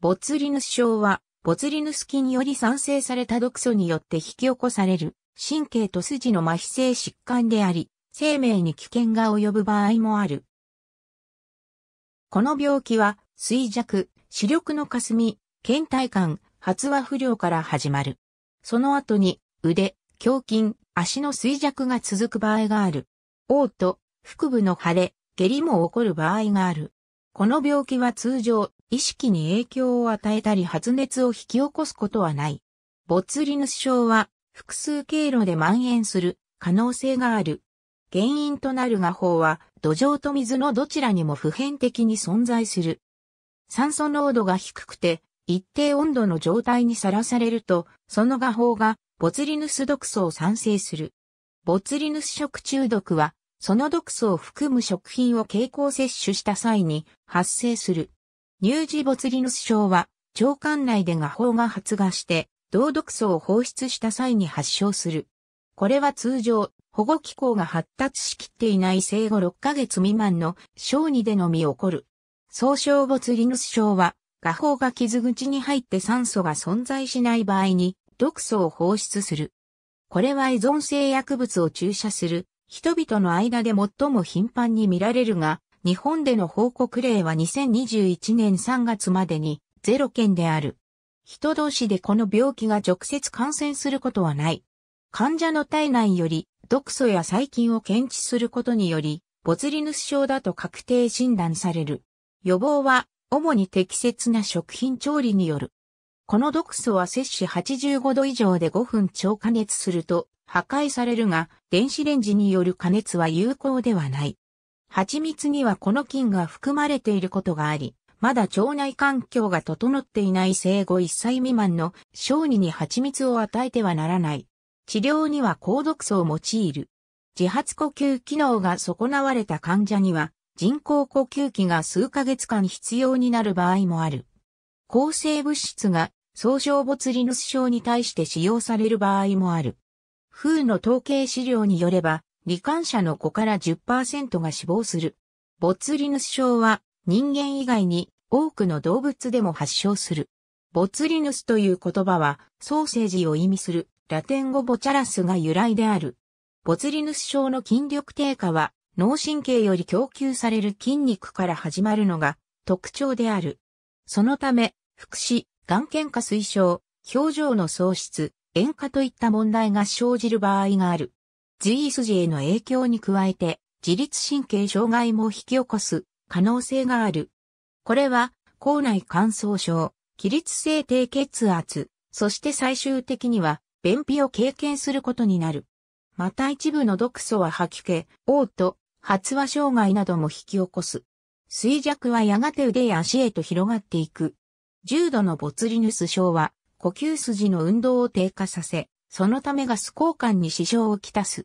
ボツリヌス症は、ボツリヌス菌により産生された毒素によって引き起こされる神経と筋の麻痺性疾患であり、生命に危険が及ぶ場合もある。この病気は、衰弱、視力の霞、倦怠感、発話不良から始まる。その後に、腕、胸筋、足の衰弱が続く場合がある。嘔吐、腹部の腫れ、下痢も起こる場合がある。この病気は通常、意識に影響を与えたり発熱を引き起こすことはない。ボツリヌス症は複数経路で蔓延する可能性がある。原因となる画法は土壌と水のどちらにも普遍的に存在する。酸素濃度が低くて一定温度の状態にさらされると、その画法がボツリヌス毒素を産生する。ボツリヌス食中毒は、その毒素を含む食品を経口摂取した際に発生する。乳児没リヌス症は、腸管内で画法が発芽して、同毒素を放出した際に発症する。これは通常、保護機構が発達しきっていない生後6ヶ月未満の小児でのみ起こる。総症没リヌス症は、画法が傷口に入って酸素が存在しない場合に、毒素を放出する。これは依存性薬物を注射する人々の間で最も頻繁に見られるが、日本での報告例は2021年3月までに0件である。人同士でこの病気が直接感染することはない。患者の体内より毒素や細菌を検知することにより、ボツリヌス症だと確定診断される。予防は、主に適切な食品調理による。この毒素は摂取85度以上で5分超加熱すると破壊されるが、電子レンジによる加熱は有効ではない。蜂蜜にはこの菌が含まれていることがあり、まだ腸内環境が整っていない生後1歳未満の小児に蜂蜜を与えてはならない。治療には高毒素を用いる。自発呼吸機能が損なわれた患者には人工呼吸器が数ヶ月間必要になる場合もある。抗生物質が総症ボツリヌス症に対して使用される場合もある。風の統計資料によれば、罹患者の5から10%が死亡する。ボツリヌス症は人間以外に多くの動物でも発症する。ボツリヌスという言葉はソーセージを意味するラテン語ボチャラスが由来である。ボツリヌス症の筋力低下は脳神経より供給される筋肉から始まるのが特徴である。そのため、副詞、眼検化推奨、表情の喪失、塩化といった問題が生じる場合がある。GSG への影響に加えて、自律神経障害も引き起こす可能性がある。これは、口内乾燥症、起立性低血圧、そして最終的には、便秘を経験することになる。また一部の毒素は吐き気、嘔吐、発話障害なども引き起こす。衰弱はやがて腕や足へと広がっていく。重度のボツリヌス症は、呼吸筋の運動を低下させ、そのためガス交換に支障をきたす。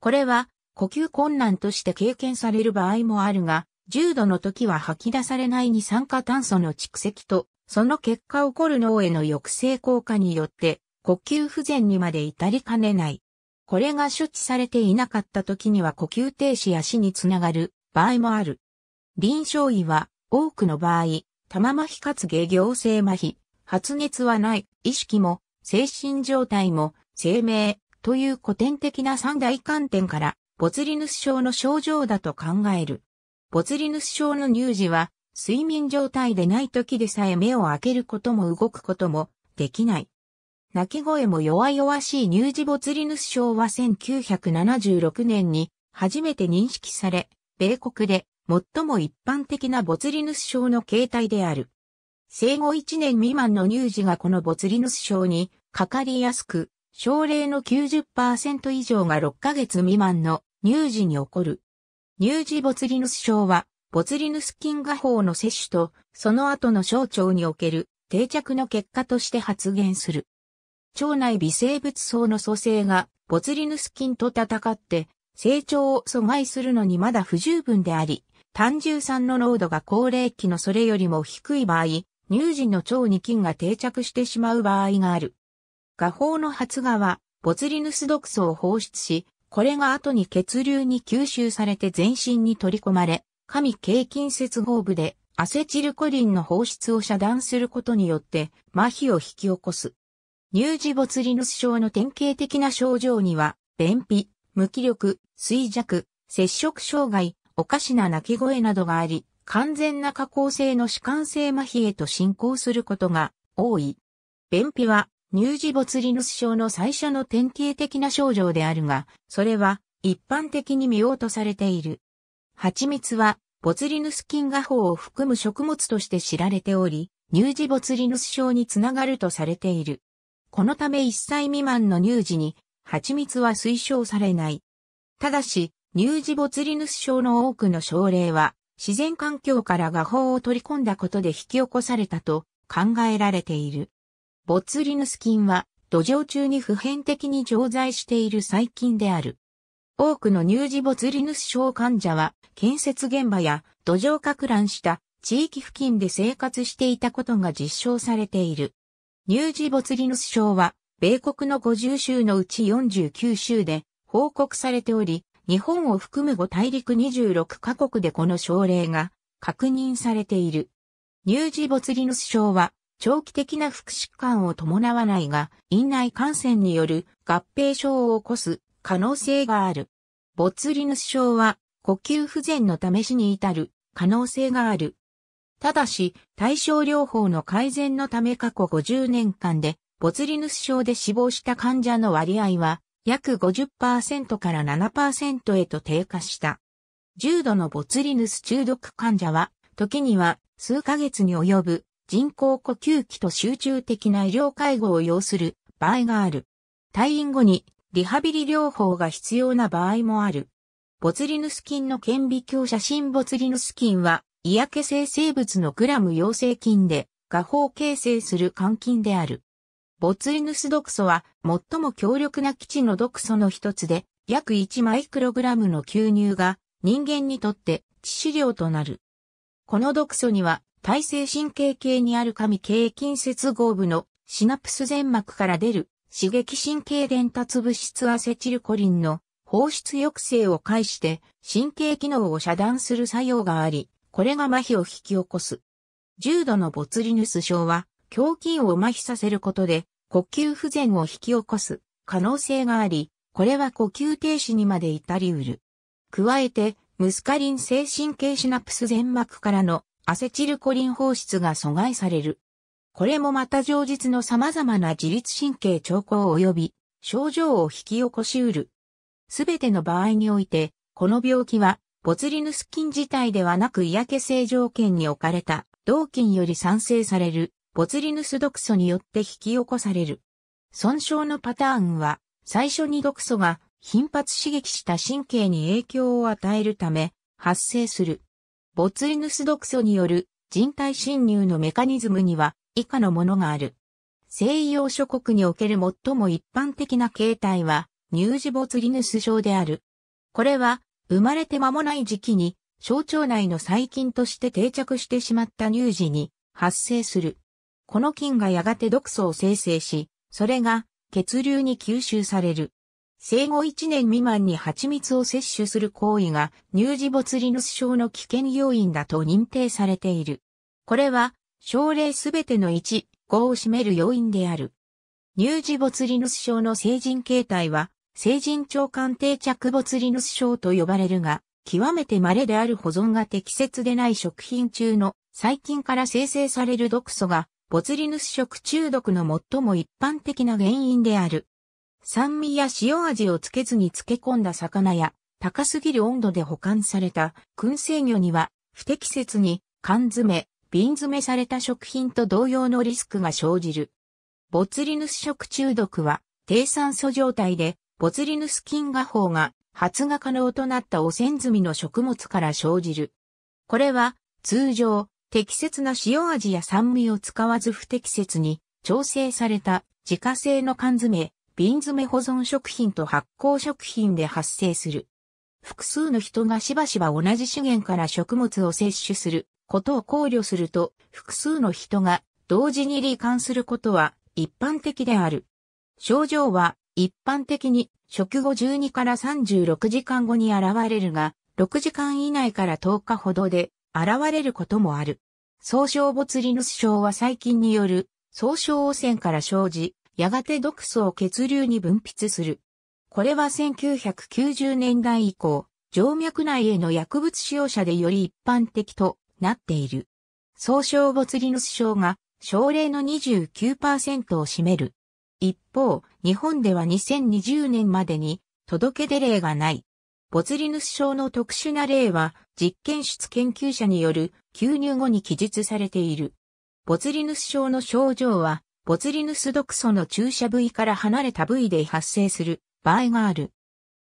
これは、呼吸困難として経験される場合もあるが、重度の時は吐き出されない二酸化炭素の蓄積と、その結果起こる脳への抑制効果によって、呼吸不全にまで至りかねない。これが処置されていなかった時には呼吸停止や死につながる場合もある。臨床医は多くの場合、玉麻痺かつ下行性麻痺、発熱はない、意識も精神状態も生命という古典的な三大観点からボツリヌス症の症状だと考える。ボツリヌス症の乳児は睡眠状態でない時でさえ目を開けることも動くこともできない。泣き声も弱々しい乳児ボツリヌス症は1976年に初めて認識され、米国で最も一般的なボツリヌス症の形態である。生後1年未満の乳児がこのボツリヌス症にかかりやすく、症例の90%以上が6ヶ月未満の乳児に起こる。乳児ボツリヌス症は、ボツリヌス菌画法の摂取と、その後の小腸における定着の結果として発現する。腸内微生物層の組成がボツリヌス菌と戦って成長を阻害するのにまだ不十分であり、単重酸の濃度が高齢期のそれよりも低い場合、乳児の腸に菌が定着してしまう場合がある。画法の発芽は、ボツリヌス毒素を放出し、これが後に血流に吸収されて全身に取り込まれ、神経筋接合部でアセチルコリンの放出を遮断することによって麻痺を引き起こす。乳児ボツリヌス症の典型的な症状には、便秘、無気力、衰弱、摂食障害、おかしな鳴き声などがあり、完全な加工性の弛緩性麻痺へと進行することが多い。便秘は乳児没リヌス症の最初の典型的な症状であるが、それは一般的に見ようとされている。蜂蜜は、ボツリヌス菌画法を含む食物として知られており、乳児ボツリヌス症につながるとされている。このため1歳未満の乳児に、蜂蜜は推奨されない。ただし、乳児ボツリヌス症の多くの症例は、自然環境から画法を取り込んだことで引き起こされたと考えられている。ボツリヌス菌は土壌中に普遍的に常在している細菌である。多くの乳児ボツリヌス症患者は建設現場や土壌拡乱した地域付近で生活していたことが実証されている。乳児ボツリヌス症は米国の50州のうち49州で報告されており、日本を含む5大陸26カ国でこの症例が確認されている。乳児ボツリヌス症は長期的な副疾患を伴わないが、院内感染による合併症を起こす可能性がある。ボツリヌス症は呼吸不全の試しに至る可能性がある。ただし、対症療法の改善のため過去50年間で、ボツリヌス症で死亡した患者の割合は、約50%から7%へと低下した。重度のボツリヌス中毒患者は、時には数ヶ月に及ぶ人工呼吸器と集中的な医療介護を要する場合がある。退院後にリハビリ療法が必要な場合もある。ボツリヌス菌の顕微鏡写真ボツリヌス菌は、嫌気性生物のグラム陽性菌で、画法形成する肝菌である。ボツリヌス毒素は、最も強力な基地の毒素の一つで、約1マイクログラムの吸入が、人間にとって致死量となる。この毒素には体制神経系にある神経筋接合部のシナプス前膜から出る刺激神経伝達物質アセチルコリンの放出抑制を介して神経機能を遮断する作用があり、これが麻痺を引き起こす。重度のボツリヌス症は胸筋を麻痺させることで呼吸不全を引き起こす可能性があり、これは呼吸停止にまで至りうる。加えて、ムスカリン性神経シナプス前膜からのアセチルコリン放出が阻害される。これもまた上述の様々な自律神経兆候及び症状を引き起こしうる。すべての場合において、この病気は、ボツリヌス菌自体ではなく嫌気性条件に置かれた、同菌より産生される、ボツリヌス毒素によって引き起こされる。損傷のパターンは、最初に毒素が頻発刺激した神経に影響を与えるため、発生する。ボツイヌス毒素による人体侵入のメカニズムには以下のものがある。西洋諸国における最も一般的な形態は、乳児ボツリヌス症である。これは、生まれて間もない時期に、小腸内の細菌として定着してしまった乳児に発生する。この菌がやがて毒素を生成し、それが血流に吸収される。生後1年未満に蜂蜜を摂取する行為が乳児ボツリヌス症の危険要因だと認定されている。これは、症例すべての1、5を占める要因である。乳児ボツリヌス症の成人形態は、成人長官定着ボツリヌス症と呼ばれるが、極めて稀である保存が適切でない食品中の細菌から生成される毒素が、ボツリヌス食中毒の最も一般的な原因である。酸味や塩味をつけずに漬け込んだ魚や、高すぎる温度で保管された燻製魚には、不適切に缶詰、瓶詰めされた食品と同様のリスクが生じる。ボツリヌス食中毒は、低酸素状態で、ボツリヌス菌画法が発芽可能となった汚染済みの食物から生じる。これは、通常、適切な塩味や酸味を使わず不適切に調整された自家製の缶詰、瓶詰め保存食品と発酵食品で発生する。複数の人がしばしば同じ資源から食物を摂取することを考慮すると、複数の人が同時に罹患することは一般的である。症状は一般的に食後12から36時間後に現れるが、6時間以内から10日ほどで現れることもある。総称ボツリヌス症は細菌による総称汚染から生じ、やがて毒素を血流に分泌する。これは1990年代以降、静脈内への薬物使用者でより一般的となっている。総称ボツリヌス症が症例の29%を占める。一方、日本では2020年までに届け出例がない。ボツリヌス症の特殊な例は実験室研究者による吸入後に記述されている。ボツリヌス症の症状はボツリヌス毒素の注射部位から離れた部位で発生する場合がある。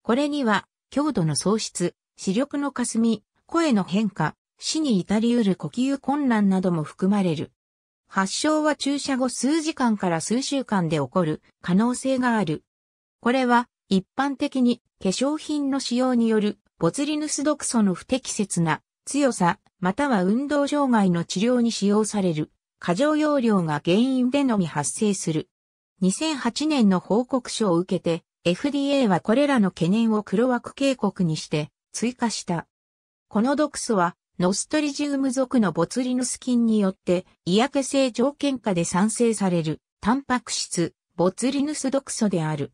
これには、強度の喪失、視力の霞、声の変化、死に至りうる呼吸困難なども含まれる。発症は注射後数時間から数週間で起こる可能性がある。これは一般的に化粧品の使用によるボツリヌス毒素の不適切な強さまたは運動障害の治療に使用される。過剰容量が原因でのみ発生する。2008年の報告書を受けて、FDA はこれらの懸念を黒枠警告にして追加した。この毒素は、ノストリジウム属のボツリヌス菌によって、医薬性条件下で産生される、タンパク質、ボツリヌス毒素である。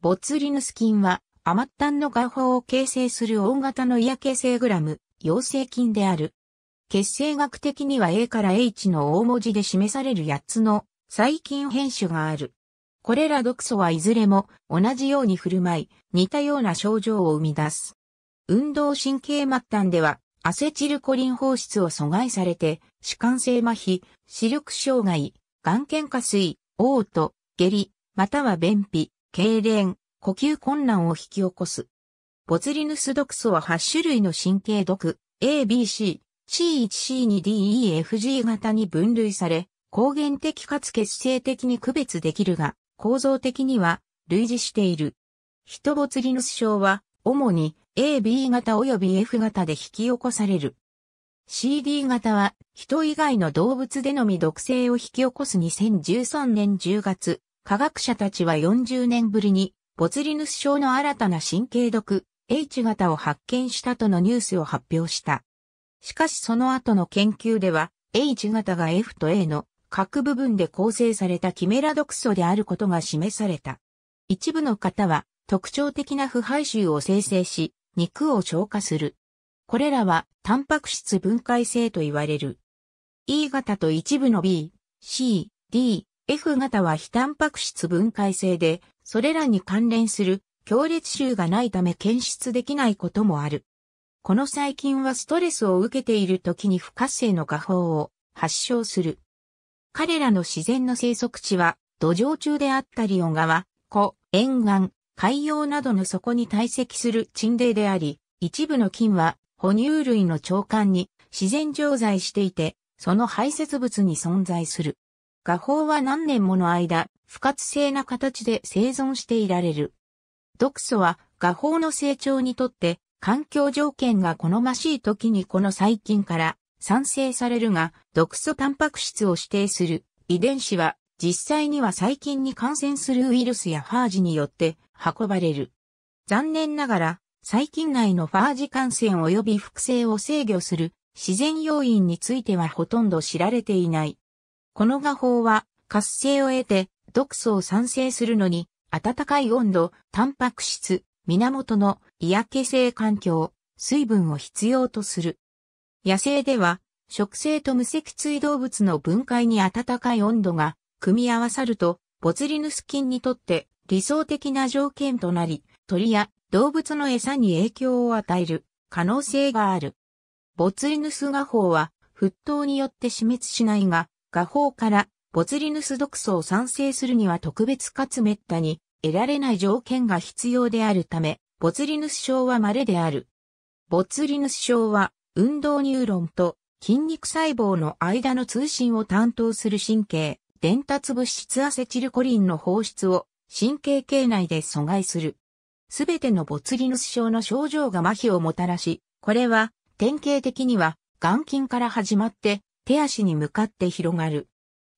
ボツリヌス菌は、アマッタンの画法を形成する大型の嫌気性グラム、陽性菌である。血清学的には A から H の大文字で示される8つの細菌変種がある。これら毒素はいずれも同じように振る舞い、似たような症状を生み出す。運動神経末端では、アセチルコリン放出を阻害されて、視間性麻痺、視力障害、眼瞼下垂、嘔吐、下痢、または便秘、痙攣、呼吸困難を引き起こす。ボツリヌス毒素は8種類の神経毒、A、B、C、C1C2DEFG 型に分類され、抗原的かつ血清的に区別できるが、構造的には類似している。ヒトボツリヌス症は、主に AB 型及び F 型で引き起こされる。CD 型は、人以外の動物でのみ毒性を引き起こす2013年10月、科学者たちは40年ぶりに、ボツリヌス症の新たな神経毒、H 型を発見したとのニュースを発表した。しかしその後の研究では、H 型が F と A の各部分で構成されたキメラ毒素であることが示された。一部の方は特徴的な腐敗臭を生成し、肉を消化する。これらはタンパク質分解性と言われる。E 型と一部の B、C、D、F 型は非タンパク質分解性で、それらに関連する強烈臭がないため検出できないこともある。この細菌はストレスを受けている時に不活性の画法を発症する。彼らの自然の生息地は土壌中であったり小川、湖、沿岸、海洋などの底に堆積する沈泥であり、一部の菌は哺乳類の腸管に自然常在していて、その排泄物に存在する。画法は何年もの間、不活性な形で生存していられる。毒素は画法の成長にとって環境条件が好ましい時にこの細菌から産生されるが、毒素タンパク質を指定する遺伝子は実際には細菌に感染するウイルスやファージによって運ばれる。残念ながら、細菌内のファージ感染及び複製を制御する自然要因についてはほとんど知られていない。この画法は活性を得て毒素を産生するのに暖かい温度、タンパク質、源の嫌気性環境、水分を必要とする。野生では、食性と無脊椎動物の分解に暖かい温度が組み合わさると、ボツリヌス菌にとって理想的な条件となり、鳥や動物の餌に影響を与える可能性がある。ボツリヌス画法は沸騰によって死滅しないが、画法からボツリヌス毒素を産生するには特別かつ滅多に得られない条件が必要であるため、ボツリヌス症は稀である。ボツリヌス症は、運動ニューロンと筋肉細胞の間の通信を担当する神経、伝達物質アセチルコリンの放出を神経系内で阻害する。すべてのボツリヌス症の症状が麻痺をもたらし、これは典型的には眼筋から始まって手足に向かって広がる。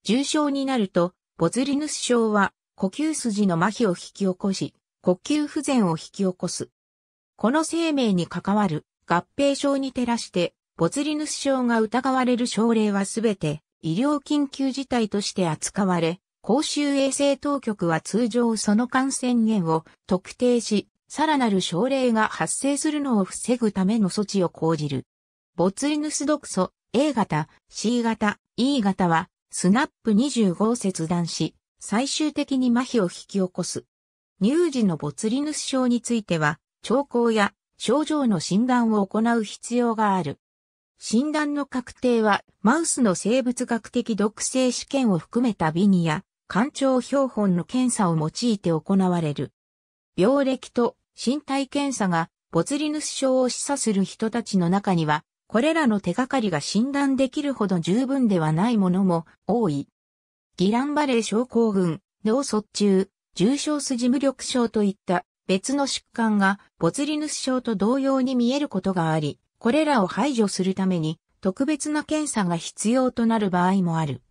重症になると、ボツリヌス症は呼吸筋の麻痺を引き起こし、呼吸不全を引き起こす。この生命に関わる合併症に照らして、ボツリヌス症が疑われる症例はすべて医療緊急事態として扱われ、公衆衛生当局は通常その感染源を特定し、さらなる症例が発生するのを防ぐための措置を講じる。ボツリヌス毒素 A 型、C 型、E 型はスナップ25を切断し、最終的に麻痺を引き起こす。乳児の没リヌス症については、兆候や症状の診断を行う必要がある。診断の確定は、マウスの生物学的毒性試験を含めたビニや、環境標本の検査を用いて行われる。病歴と身体検査が、ボツリヌス症を示唆する人たちの中には、これらの手がかりが診断できるほど十分ではないものも多い。ギランバレー症候群、脳卒中、重症筋無力症といった別の疾患がボツリヌス症と同様に見えることがあり、これらを排除するために特別な検査が必要となる場合もある。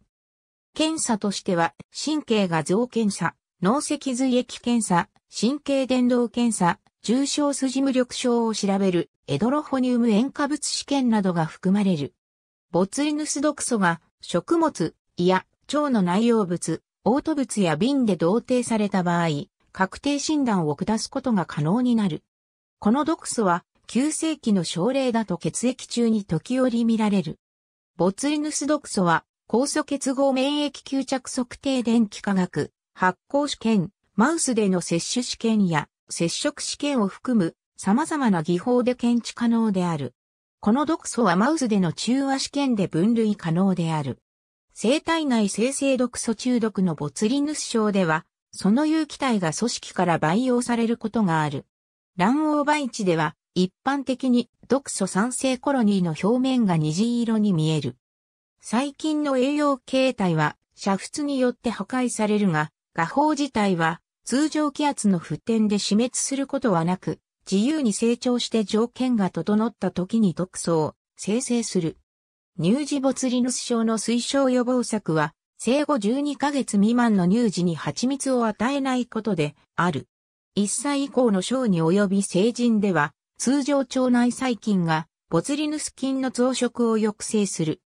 検査としては、神経画像検査、脳脊髄液検査、神経伝導検査、重症筋無力症を調べるエドロホニウム塩化物試験などが含まれる。ボツリヌス毒素が食物、いや腸の内容物、嘔吐物や瓶で同定された場合、確定診断を下すことが可能になる。この毒素は、急性期の症例だと血液中に時折見られる。ボツリヌス毒素は、酵素結合免疫吸着測定電気化学、発酵試験、マウスでの摂取試験や接触試験を含む様々な技法で検知可能である。この毒素はマウスでの中和試験で分類可能である。生体内生成毒素中毒のボツリヌス症では、その有機体が組織から培養されることがある。卵黄培地では、一般的に毒素酸性コロニーの表面が虹色に見える。細菌の栄養形態は煮沸によって破壊されるが、画法自体は通常気圧の沸点で死滅することはなく、自由に成長して条件が整った時に毒素を生成する。乳児ボツリヌス症の推奨予防策は、生後12ヶ月未満の乳児に蜂蜜を与えないことである。1歳以降の小児及び成人では、通常腸内細菌がボツリヌス菌の増殖を抑制する。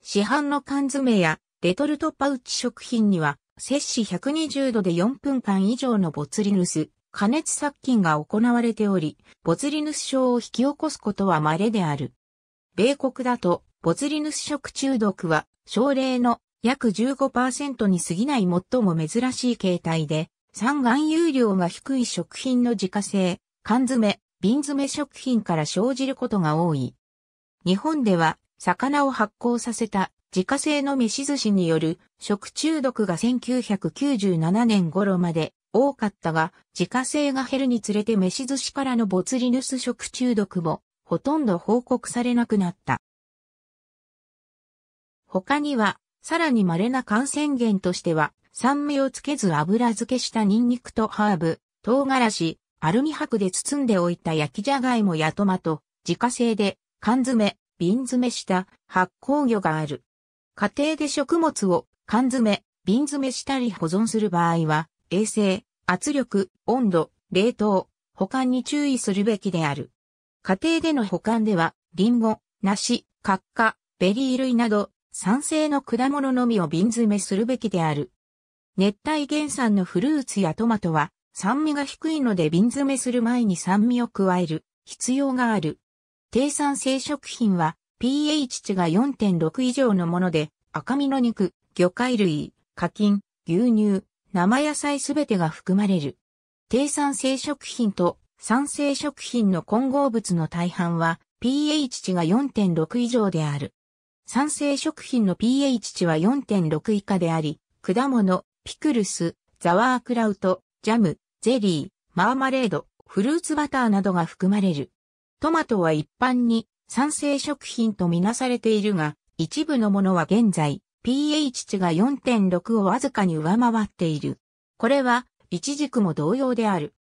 市販の缶詰やレトルトパウチ食品には、摂氏120度で4分間以上のボツリヌス、加熱殺菌が行われており、ボツリヌス症を引き起こすことは稀である。米国だとボツリヌス食中毒は、症例の約15%に過ぎない最も珍しい形態で、酸含有量が低い食品の自家製、缶詰、瓶詰食品から生じることが多い。日本では、魚を発酵させた自家製の飯寿司による食中毒が1997年頃まで多かったが、自家製が減るにつれて飯寿司からのボツリヌス食中毒もほとんど報告されなくなった。他には、さらに稀な感染源としては、酸味をつけず油漬けしたニンニクとハーブ、唐辛子、アルミ箔で包んでおいた焼きじゃがいもやトマト、自家製で缶詰、瓶詰めした発酵魚がある。家庭で食物を缶詰、瓶詰めしたり保存する場合は、衛生、圧力、温度、冷凍、保管に注意するべきである。家庭での保管では、リンゴ、梨、カッカ、ベリー類など、酸性の果物のみを瓶詰めするべきである。熱帯原産のフルーツやトマトは酸味が低いので瓶詰めする前に酸味を加える必要がある。低酸性食品は pH 値が4.6以上のもので赤身の肉、魚介類、課金、牛乳、生野菜すべてが含まれる。低酸性食品と酸性食品の混合物の大半は pH 値が4.6以上である。酸性食品の pH 値は4.6以下であり、果物、ピクルス、ザワークラウト、ジャム、ゼリー、マーマレード、フルーツバターなどが含まれる。トマトは一般に酸性食品とみなされているが、一部のものは現在、pH 値が4.6をわずかに上回っている。これは、一軸も同様である。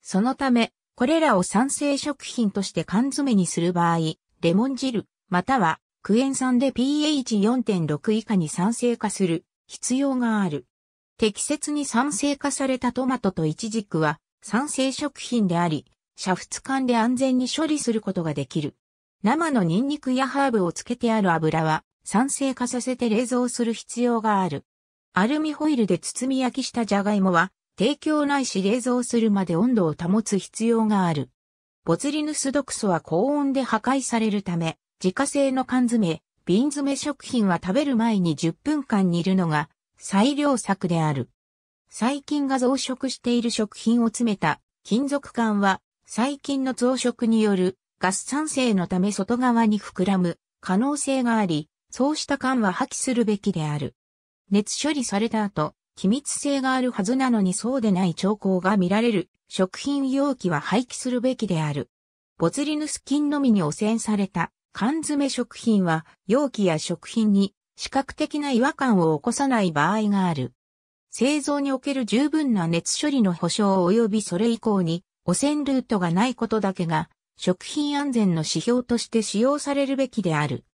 そのため、これらを酸性食品として缶詰にする場合、レモン汁、またはクエン酸で pH4.6 以下に酸性化する必要がある。適切に酸性化されたトマトとイチジクは酸性食品であり、煮沸管で安全に処理することができる。生のニンニクやハーブをつけてある油は酸性化させて冷蔵する必要がある。アルミホイルで包み焼きしたジャガイモは提供ないし冷蔵するまで温度を保つ必要がある。ボツリヌス毒素は高温で破壊されるため、自家製の缶詰、瓶詰食品は食べる前に10分間煮るのが最良策である。細菌が増殖している食品を詰めた金属缶は細菌の増殖によるガス酸性のため外側に膨らむ可能性があり、そうした缶は破棄するべきである。熱処理された後、気密性があるはずなのにそうでない兆候が見られる食品容器は廃棄するべきである。ボツリヌス菌のみに汚染された缶詰食品は容器や食品に視覚的な違和感を起こさない場合がある。製造における十分な熱処理の保証及びそれ以降に汚染ルートがないことだけが食品安全の指標として使用されるべきである。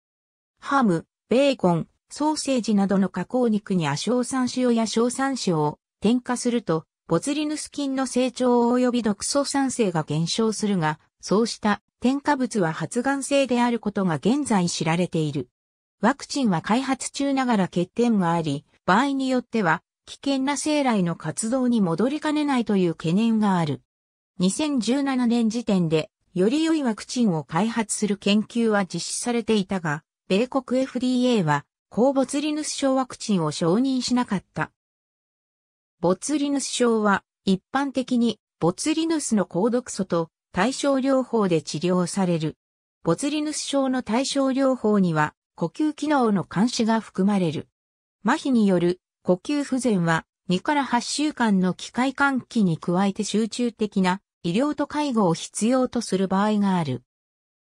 ハム、ベーコン、ソーセージなどの加工肉に亜硝酸塩や硝酸塩を添加するとボツリヌス菌の成長及び毒素酸性が減少するが、そうした添加物は発がん性であることが現在知られている。ワクチンは開発中ながら欠点があり、場合によっては危険な生来の活動に戻りかねないという懸念がある。2017年時点でより良いワクチンを開発する研究は実施されていたが、米国 FDA は、抗ボツリヌス症ワクチンを承認しなかった。ボツリヌス症は、一般的に、ボツリヌスの高毒素と対症療法で治療される。ボツリヌス症の対症療法には呼吸機能の監視が含まれる。麻痺による呼吸不全は2から8週間の機械換気に加えて集中的な医療と介護を必要とする場合がある。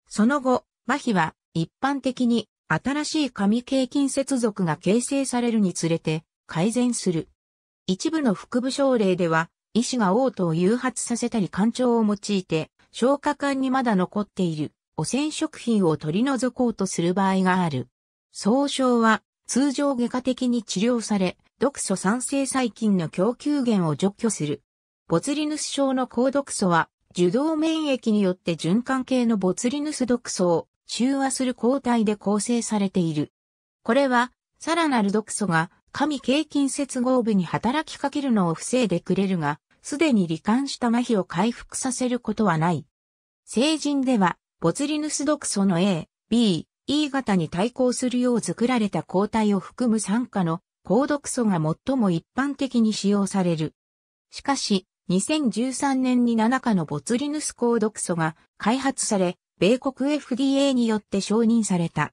その後、麻痺は一般的に新しい神経筋接続が形成されるにつれて改善する。一部の腹部症例では、医師が嘔吐を誘発させたり干腸を用いて消化管にまだ残っている汚染食品を取り除こうとする場合がある。総称は通常外科的に治療され、毒素酸性細菌の供給源を除去する。ボツリヌス症の高毒素は、受動免疫によって循環系のボツリヌス毒素を中和する抗体で構成されている。これは、さらなる毒素が、神経筋接合部に働きかけるのを防いでくれるが、すでに罹患した麻痺を回復させることはない。成人では、ボツリヌス毒素の A、B、E 型に対抗するよう作られた抗体を含む酸化の高毒素が最も一般的に使用される。しかし、2013年に7価のボツリヌス高毒素が開発され、米国 FDA によって承認された。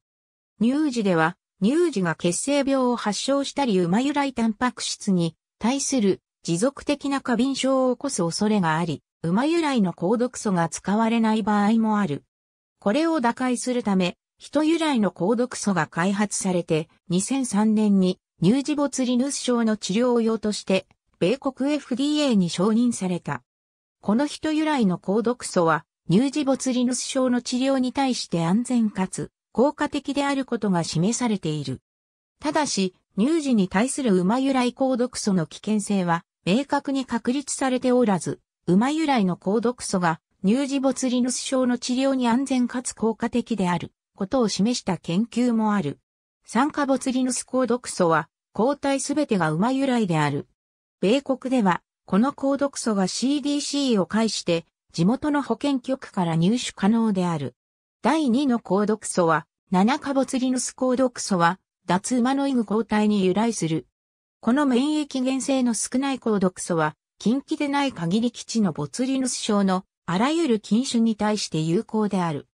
乳児では、乳児が血清病を発症したり馬由来タンパク質に対する持続的な過敏症を起こす恐れがあり、馬由来の高毒素が使われない場合もある。これを打開するため、人由来の高毒素が開発されて、2003年に乳児ボツリヌス症の治療用として、米国 FDA に承認された。この人由来の高毒素は、乳児ボツリヌス症の治療に対して安全かつ効果的であることが示されている。ただし、乳児に対する馬由来高毒素の危険性は明確に確立されておらず、馬由来の高毒素が乳児ボツリヌス症の治療に安全かつ効果的であることを示した研究もある。酸化ボツリヌス高毒素は抗体すべてが馬由来である。米国ではこの高毒素が CDC を介して地元の保健局から入手可能である。第2の高毒素は、7カボツリヌス高毒素は、脱馬のイグ抗体に由来する。この免疫原性の少ない高毒素は、近畿でない限り基地のボツリヌス症のあらゆる菌種に対して有効である。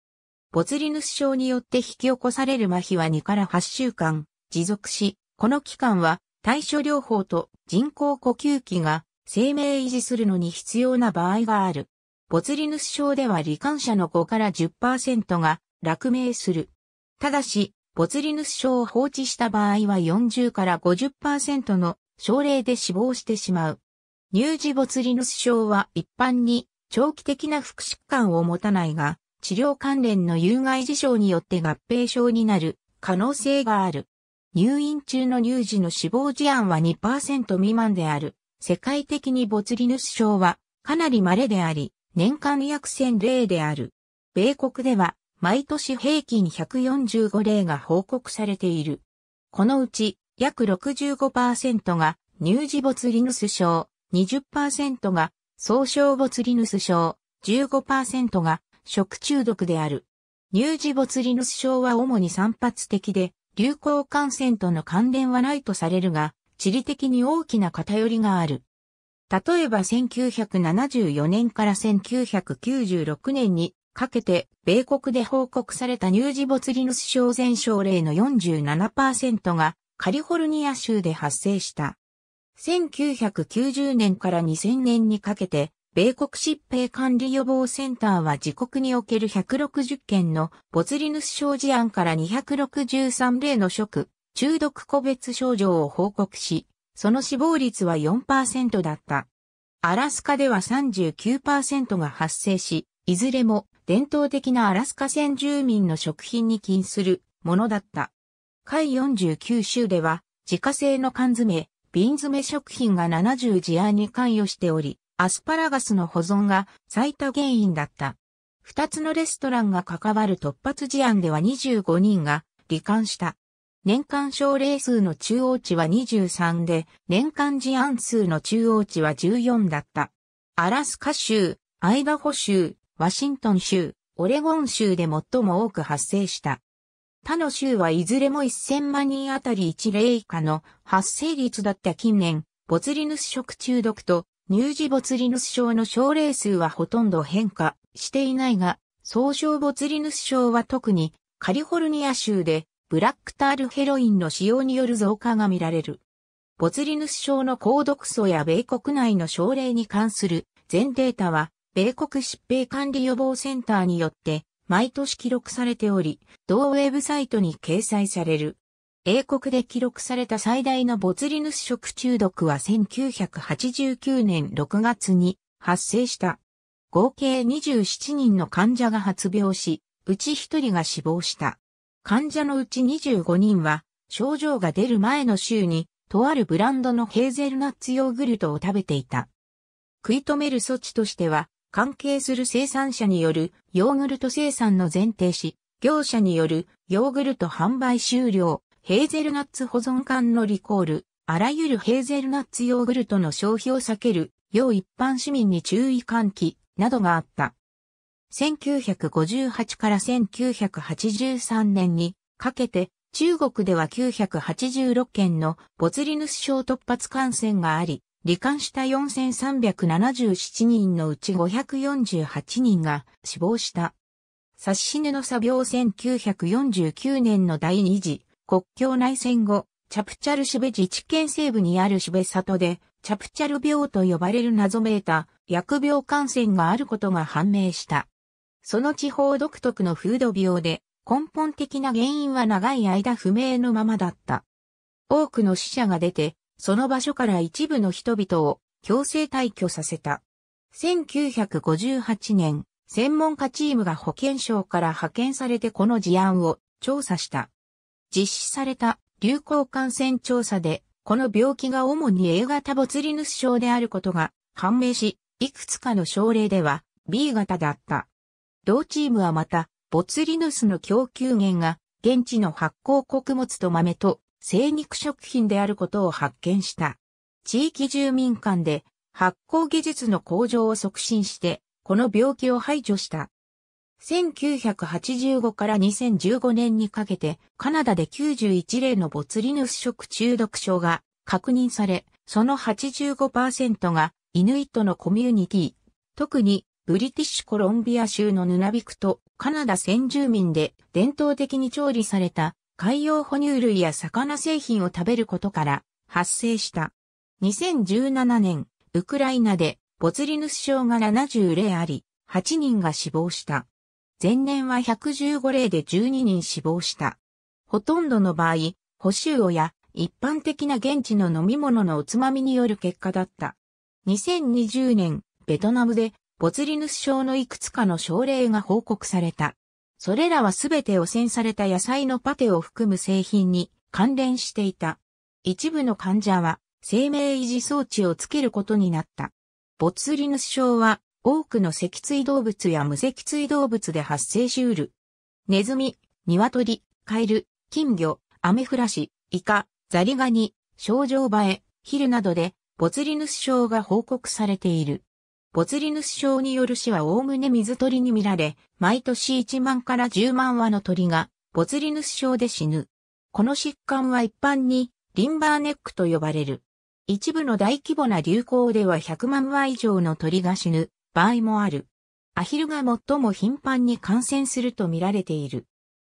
ボツリヌス症によって引き起こされる麻痺は2から8週間持続し、この期間は対処療法と人工呼吸器が生命維持するのに必要な場合がある。ボツリヌス症では罹患者の5から10%が落命する。ただし、ボリヌス症を放置した場合は40から50%の症例で死亡してしまう。乳児ボツリヌス症は一般に長期的な副疾患を持たないが、治療関連の有害事象によって合併症になる可能性がある。入院中の乳児の死亡事案は2%未満である。世界的にボツリヌス症はかなり稀であり、年間約1000例である。米国では毎年平均145例が報告されている。このうち約65%が乳児ボツリヌス症、20%が総症ボツリヌス症、15%が食中毒である。乳児ボツリヌス症は主に散発的で、流行感染との関連はないとされるが、地理的に大きな偏りがある。例えば1974年から1996年にかけて、米国で報告された乳児没リヌス症全症例の47%がカリフォルニア州で発生した。1990年から2000年にかけて、米国疾病管理予防センターは自国における160件の没リヌス症事案から263例の食、中毒個別症状を報告し、その死亡率は4%だった。アラスカでは39%が発生し、いずれも伝統的なアラスカ先住民の食品に禁するものだった。海49州では、自家製の缶詰、瓶詰食品が70事案に関与しており、アスパラガスの保存が最多原因だった。二つのレストランが関わる突発事案では25人が罹患した。年間症例数の中央値は23で、年間事案数の中央値は14だった。アラスカ州、アイダホ州、ワシントン州、オレゴン州で最も多く発生した。他の州はいずれも1000万人あたり1例以下の発生率だった近年、ボツリヌス食中毒と乳児ボツリヌス症の症例数はほとんど変化していないが、総称ボツリヌス症は特にカリフォルニア州でブラックタールヘロインの使用による増加が見られる。ボツリヌス症の高毒素や米国内の症例に関する全データは米国疾病管理予防センターによって毎年記録されており、同ウェブサイトに掲載される。英国で記録された最大のボツリヌス食中毒は1989年6月に発生した。合計27人の患者が発病し、うち1人が死亡した。患者のうち25人は、症状が出る前の週に、とあるブランドのヘーゼルナッツヨーグルトを食べていた。食い止める措置としては、関係する生産者によるヨーグルト生産の前提し、業者によるヨーグルト販売終了、ヘーゼルナッツ保存缶のリコール、あらゆるヘーゼルナッツヨーグルトの消費を避ける、要一般市民に注意喚起、などがあった。1958から1983年にかけて中国では986件のボツリヌス症突発感染があり、罹患した4377人のうち548人が死亡した。察しネの作病1949年の第二次国境内戦後、チャプチャルシベ自治県西部にあるシベ里で、チャプチャル病と呼ばれる謎めいた薬病感染があることが判明した。その地方独特の風土病で、根本的な原因は長い間不明のままだった。多くの死者が出て、その場所から一部の人々を強制退去させた。1958年、専門家チームが保健省から派遣されてこの事案を調査した。実施された流行感染調査で、この病気が主に A 型ボツリヌス症であることが判明し、いくつかの症例では B 型だった。同チームはまた、ボツリヌスの供給源が現地の発酵穀物と豆と生肉食品であることを発見した。地域住民間で発酵技術の向上を促進して、この病気を排除した。1985から2015年にかけて、カナダで91例のボツリヌス食中毒症が確認され、その85%がイヌイットのコミュニティ、特にブリティッシュコロンビア州のヌナビクとカナダ先住民で伝統的に調理された海洋哺乳類や魚製品を食べることから発生した。2017年、ウクライナでボツリヌス症が70例あり、8人が死亡した。前年は115例で12人死亡した。ほとんどの場合、補修をや一般的な現地の飲み物のおつまみによる結果だった。2020年、ベトナムでボツリヌス症のいくつかの症例が報告された。それらはすべて汚染された野菜のパテを含む製品に関連していた。一部の患者は生命維持装置をつけることになった。ボツリヌス症は多くの脊椎動物や無脊椎動物で発生しうる。ネズミ、鶏、カエル、金魚、アメフラシ、イカ、ザリガニ、症状バエ、ヒルなどでボツリヌス症が報告されている。ボツリヌス症による死はおおむね水鳥に見られ、毎年1万から10万羽の鳥が、ボツリヌス症で死ぬ。この疾患は一般に、リンバーネックと呼ばれる。一部の大規模な流行では100万羽以上の鳥が死ぬ場合もある。アヒルが最も頻繁に感染すると見られている。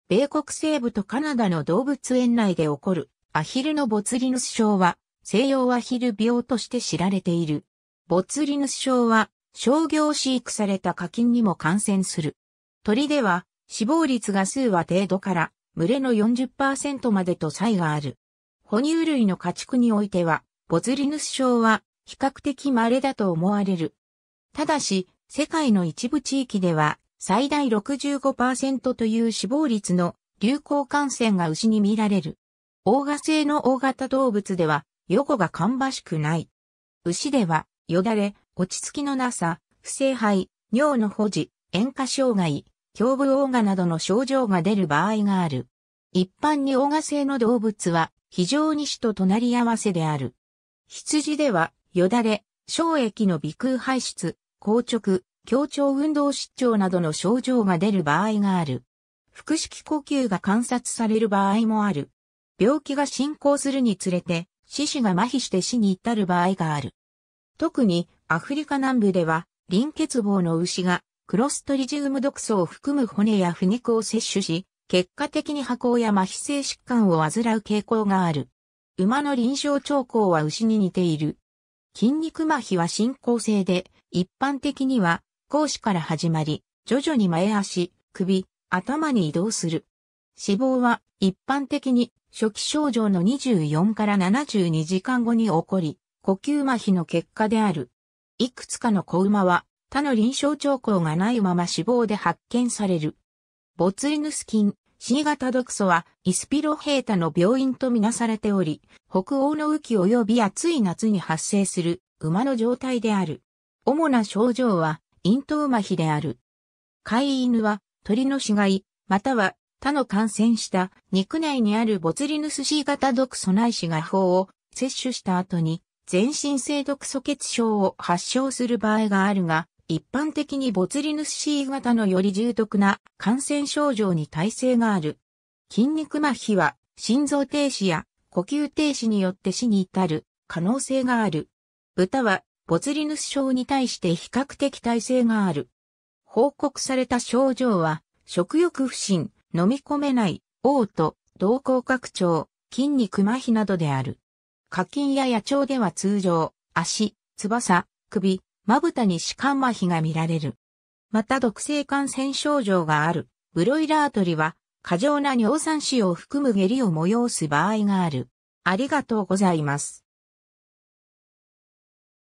米国西部とカナダの動物園内で起こるアヒルのボツリヌス症は西洋アヒル病として知られている。ボツリヌス症は商業飼育された課金にも感染する。鳥では死亡率が数は程度から群れの40%までと差異がある。哺乳類の家畜においては、ボツリヌス症は比較的稀だと思われる。ただし、世界の一部地域では最大65%という死亡率の流行感染が牛に見られる。オーガ製の大型動物では、横が芳しくない。牛では、よだれ、落ち着きのなさ、不正肺、尿の保持、塩化障害、胸部オーガなどの症状が出る場合がある。一般にオーガ性の動物は非常に死と隣り合わせである。羊では、よだれ、小液の鼻腔排出、硬直、強調運動失調などの症状が出る場合がある。腹式呼吸が観察される場合もある。病気が進行するにつれて、四肢が麻痺して死に至る場合がある。特にアフリカ南部では、臨欠乏の牛がクロストリジウム毒素を含む骨や腐肉を摂取し、結果的に破行や麻痺性疾患を患う傾向がある。馬の臨床兆候は牛に似ている。筋肉麻痺は進行性で、一般的には、講師から始まり、徐々に前足、首、頭に移動する。死亡は一般的に初期症状の24から72時間後に起こり、呼吸麻痺の結果である。いくつかの子馬は他の臨床兆候がないまま死亡で発見される。ボツリヌス菌 C 型毒素はイスピロヘータの病院とみなされており、北欧の雨季及び暑い夏に発生する馬の状態である。主な症状は咽頭麻痺である。飼い犬は鳥の死骸、または他の感染した肉内にあるボツリヌス C 型毒素内死が法を摂取した後に全身性毒素血症を発症する場合があるが、一般的にボツリヌス C 型のより重篤な感染症状に耐性がある。筋肉麻痺は心臓停止や呼吸停止によって死に至る可能性がある。豚はボツリヌス症に対して比較的耐性がある。報告された症状は食欲不振、飲み込めない、嘔吐、動向拡張、筋肉麻痺などである。課金や野鳥では通常、足、翼、首、まぶたに歯間麻痺が見られる。また毒性感染症状がある、ブロイラー鳥は、過剰な尿酸腫を含む下痢を催す場合がある。ありがとうございます。